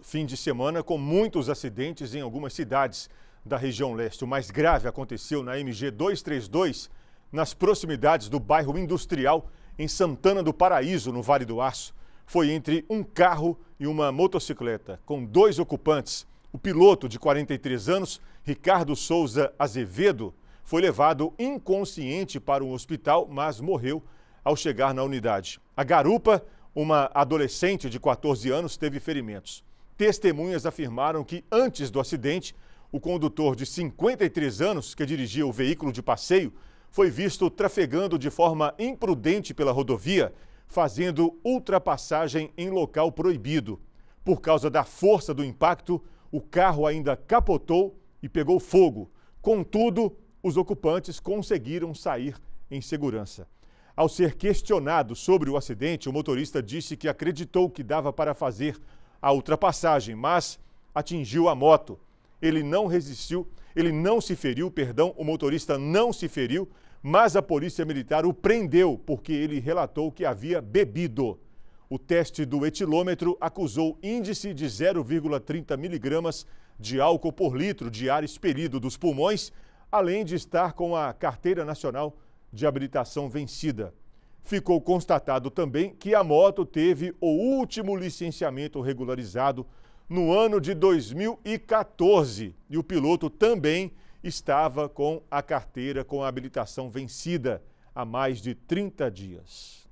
Fim de semana com muitos acidentes em algumas cidades da região leste. O mais grave aconteceu na MG 232, nas proximidades do bairro Industrial, em Santana do Paraíso, no Vale do Aço. Foi entre um carro e uma motocicleta, com dois ocupantes. O piloto, de 43 anos, Ricardo Souza Azevedo, foi levado inconsciente para um hospital, mas morreu ao chegar na unidade. A garupa, uma adolescente de 14 anos, teve ferimentos. Testemunhas afirmaram que antes do acidente, o condutor de 53 anos que dirigia o veículo de passeio foi visto trafegando de forma imprudente pela rodovia, fazendo ultrapassagem em local proibido. Por causa da força do impacto, o carro ainda capotou e pegou fogo. Contudo, os ocupantes conseguiram sair em segurança. Ao ser questionado sobre o acidente, o motorista disse que acreditou que dava para fazer a ultrapassagem, mas atingiu a moto. Ele não resistiu, ele não se feriu, perdão, o motorista não se feriu, mas a polícia militar o prendeu porque ele relatou que havia bebido. O teste do etilômetro acusou índice de 0,30 miligramas de álcool por litro de ar expelido dos pulmões, além de estar com a Carteira Nacional de Habilitação vencida ficou constatado também que a moto teve o último licenciamento regularizado no ano de 2014 e o piloto também estava com a carteira com a habilitação vencida há mais de 30 dias.